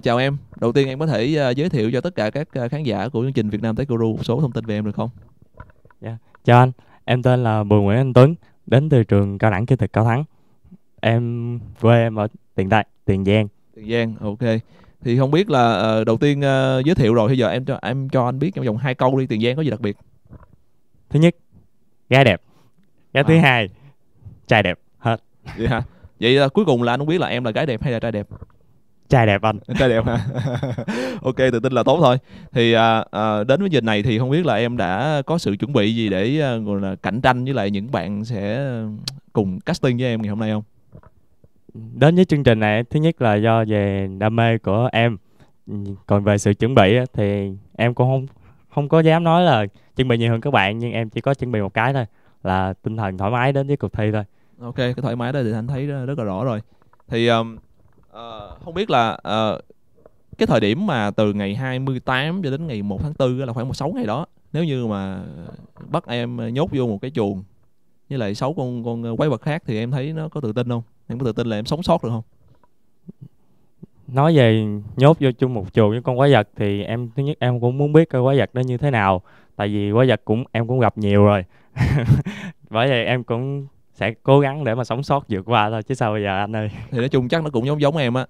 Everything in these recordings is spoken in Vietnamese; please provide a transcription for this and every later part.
chào em. Đầu tiên em có thể uh, giới thiệu cho tất cả các uh, khán giả của chương trình Việt Nam Tech Guru một số thông tin về em được không? Yeah. Dạ. Chào anh, em tên là Bùi Nguyễn Anh Tuấn, đến từ trường Cao đẳng Kỹ thuật Cao Thắng. Em quê em ở Tiền Đại, Tiền Giang. Tiền Giang, ok. Thì không biết là uh, đầu tiên uh, giới thiệu rồi, bây giờ em cho em cho anh biết trong vòng hai câu đi Tiền Giang có gì đặc biệt? Thứ nhất, gái đẹp. Cái à. thứ hai, trai đẹp hết. Vậy hả? Vậy uh, cuối cùng là anh không biết là em là gái đẹp hay là trai đẹp? trai đẹp anh trai đẹp ha, ok tự tin là tốt thôi thì à, à, đến với dịch này thì không biết là em đã có sự chuẩn bị gì để à, gọi là cạnh tranh với lại những bạn sẽ cùng casting với em ngày hôm nay không đến với chương trình này thứ nhất là do về đam mê của em còn về sự chuẩn bị thì em cũng không không có dám nói là chuẩn bị nhiều hơn các bạn nhưng em chỉ có chuẩn bị một cái thôi là tinh thần thoải mái đến với cuộc thi thôi ok cái thoải mái đó thì anh thấy rất là rõ rồi thì um, Ờ. không biết là uh, cái thời điểm mà từ ngày 28 cho đến ngày 1 tháng 4 là khoảng 16 ngày đó nếu như mà bắt em nhốt vô một cái chuồng với lại sáu con con quái vật khác thì em thấy nó có tự tin không em có tự tin là em sống sót được không nói về nhốt vô chung một chuồng với con quái vật thì em thứ nhất em cũng muốn biết cái quái vật đó như thế nào tại vì quái vật cũng em cũng gặp nhiều rồi bởi vậy em cũng sẽ cố gắng để mà sống sót vượt qua thôi chứ sao bây giờ anh ơi thì nói chung chắc nó cũng giống giống em á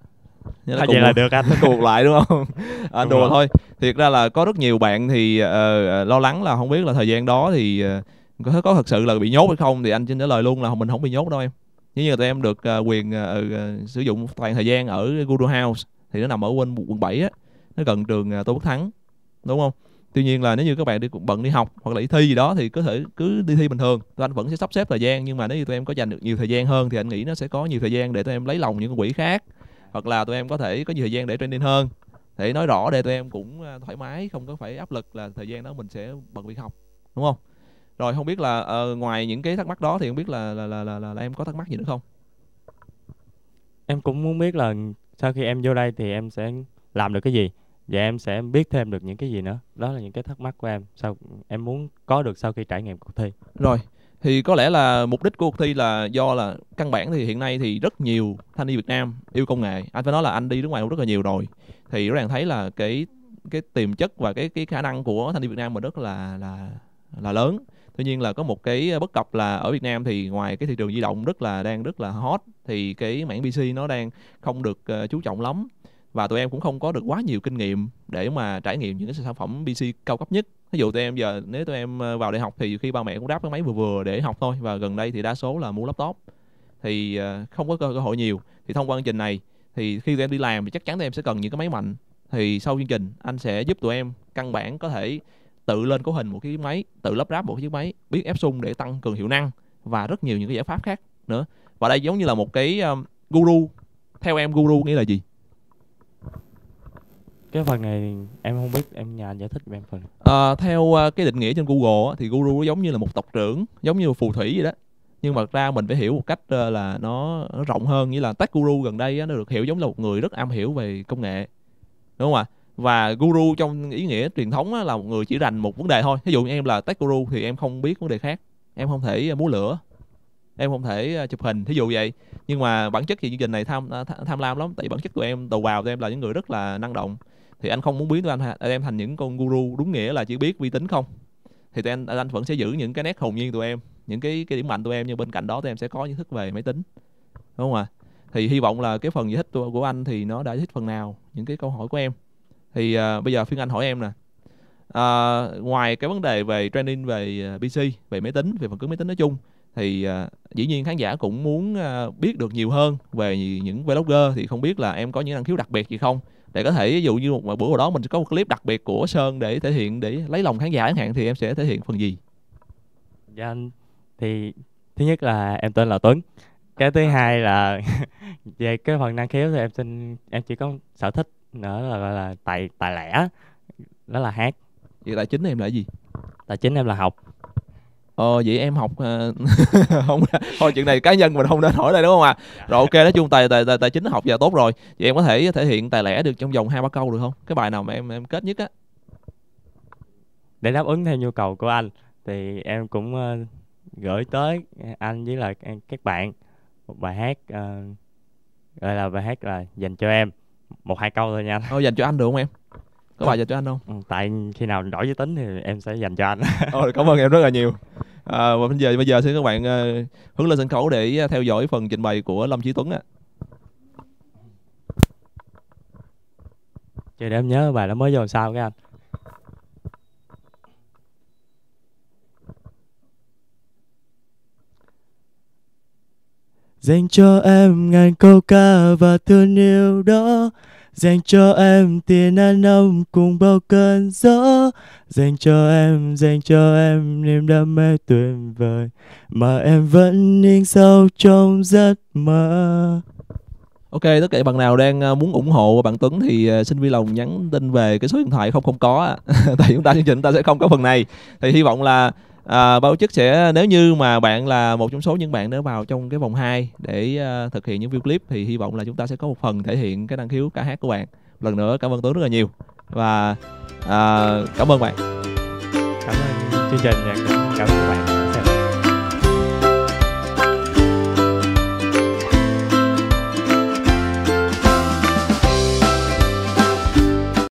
nó à, cùng, vậy là được anh nó cuộc lại đúng không anh à, đùa rồi. thôi thiệt ra là có rất nhiều bạn thì uh, lo lắng là không biết là thời gian đó thì uh, có, thật sự là bị nhốt hay không thì anh xin trả lời luôn là mình không bị nhốt đâu em nếu như là tụi em được uh, quyền uh, uh, sử dụng toàn thời gian ở Google House thì nó nằm ở quận quận bảy á nó gần trường uh, Tô Bắc Thắng đúng không tuy nhiên là nếu như các bạn đi bận đi học hoặc là đi thi gì đó thì có thể cứ đi thi bình thường tụi anh vẫn sẽ sắp xếp thời gian nhưng mà nếu như tụi em có dành được nhiều thời gian hơn thì anh nghĩ nó sẽ có nhiều thời gian để tụi em lấy lòng những quỹ khác hoặc là tụi em có thể có nhiều thời gian để training hơn để nói rõ để tụi em cũng à, thoải mái không có phải áp lực là thời gian đó mình sẽ bận việc học đúng không rồi không biết là uh, ngoài những cái thắc mắc đó thì không biết là là, là là là là em có thắc mắc gì nữa không em cũng muốn biết là sau khi em vô đây thì em sẽ làm được cái gì và dạ, em sẽ biết thêm được những cái gì nữa đó là những cái thắc mắc của em sau em muốn có được sau khi trải nghiệm cuộc thi rồi thì có lẽ là mục đích của cuộc thi là do là căn bản thì hiện nay thì rất nhiều thanh niên Việt Nam yêu công nghệ anh phải nói là anh đi nước ngoài cũng rất là nhiều rồi thì rõ ràng thấy là cái cái tiềm chất và cái cái khả năng của thanh niên Việt Nam mà rất là là là lớn tuy nhiên là có một cái bất cập là ở Việt Nam thì ngoài cái thị trường di động rất là đang rất là hot thì cái mảng PC nó đang không được uh, chú trọng lắm và tụi em cũng không có được quá nhiều kinh nghiệm để mà trải nghiệm những cái sản phẩm PC cao cấp nhất ví dụ tụi em giờ nếu tụi em ờ, vào đại học thì khi ba mẹ cũng đáp cái máy vừa vừa để học thôi và gần đây thì đa số là mua laptop thì ờ, không có cơ hội nhiều thì thông qua chương trình này thì khi tụi em đi làm thì chắc chắn tụi em sẽ cần những cái máy mạnh thì sau chương trình anh sẽ giúp tụi em căn bản có thể tự lên cấu hình một cái máy tự lắp ráp một cái chiếc máy biết ép sung để tăng cường hiệu năng và rất nhiều những cái giải pháp khác nữa và đây giống như là một cái guru theo em guru nghĩa là gì cái phần này em không biết em nhà anh giải thích em phần à, theo à, cái định nghĩa trên google thì guru giống như là một tộc trưởng giống như phù thủy vậy đó nhưng mà ra mình phải hiểu một cách à, là nó, nó rộng hơn như là tech guru gần đây á, nó được hiểu giống là một người rất am hiểu về công nghệ đúng không ạ và guru trong ý nghĩa truyền thống á, là một người chỉ rành một vấn đề thôi ví dụ như em là tech guru thì em không biết vấn đề khác em không thể à, múa lửa em không thể chụp hình thí dụ vậy nhưng mà bản chất thì chương trình này tham tham lam lắm tại bản chất của em đầu vào thì em là những người rất là năng động thì anh không muốn biến tụi anh em thành những con guru đúng nghĩa là chỉ biết vi tính không thì tụi anh anh vẫn sẽ giữ những cái nét hồn nhiên tụi em những cái cái điểm mạnh tụi em nhưng bên cạnh đó tụi em sẽ có những thức về máy tính đúng không ạ à? thì hy vọng là cái phần giải thích của anh thì nó đã giải thích phần nào những cái câu hỏi của em thì uh, bây giờ phiên anh hỏi em nè uh, ngoài cái vấn đề về training về à, pc về máy tính về phần cứng máy tính nói chung thì uh, dĩ nhiên khán giả cũng muốn uh, biết được nhiều hơn về những vlogger thì không biết là em có những năng khiếu đặc biệt gì không để có thể ví dụ như một bữa đó mình có một clip đặc biệt của sơn để thể hiện để lấy lòng khán giả chẳng hạn thì em sẽ thể hiện phần gì dạ anh thì thứ nhất là em tên là tuấn cái thứ à. hai là về cái phần năng khiếu thì em xin em chỉ có sở thích nữa là gọi là tài tài lẻ đó là hát vậy tài chính em là gì tài chính em là học ờ vậy em học ờ, không thôi chuyện này cá nhân mình không nên hỏi đây đúng không ạ à? rồi ok nói chung tài tài tài, tài chính học giờ tốt rồi vậy em có thể thể hiện tài lẻ được trong vòng hai ba câu được không cái bài nào mà em em kết nhất á để đáp ứng theo nhu cầu của anh thì em cũng uh, gửi tới anh với lại các bạn một bài hát uh, gọi là bài hát là dành cho em một hai câu thôi nha anh. Thôi dành cho anh được không em? Có bài dành cho anh không? Ừ, tại khi nào đổi giới tính thì em sẽ dành cho anh. Ôi, cảm ơn em rất là nhiều à, và bây giờ bây giờ xin các bạn à, hướng lên sân khấu để à, theo dõi phần trình bày của Lâm Chí Tuấn ạ. À. Chị để em nhớ bài nó mới vô sao nha anh. Dành cho em ngàn câu ca và thương yêu đó Dành cho em tiền ăn ông cùng bao cơn gió Dành cho em, dành cho em niềm đam mê tuyệt vời Mà em vẫn yên sâu trong giấc mơ Ok, tất cả bạn nào đang à, muốn ủng hộ bạn Tuấn thì à, xin vui lòng nhắn tin về cái số điện thoại không không có Tại chúng ta chương trình chúng ta sẽ không có phần này Thì hy vọng là à, ban chức sẽ nếu như mà bạn là một trong số những bạn đã vào trong cái vòng 2 để uh, thực hiện những view clip thì hy vọng là chúng ta sẽ có một phần thể hiện cái năng khiếu ca hát của bạn lần nữa cảm ơn tuấn rất là nhiều và uh, cảm ơn bạn cảm ơn chương trình cảm ơn bạn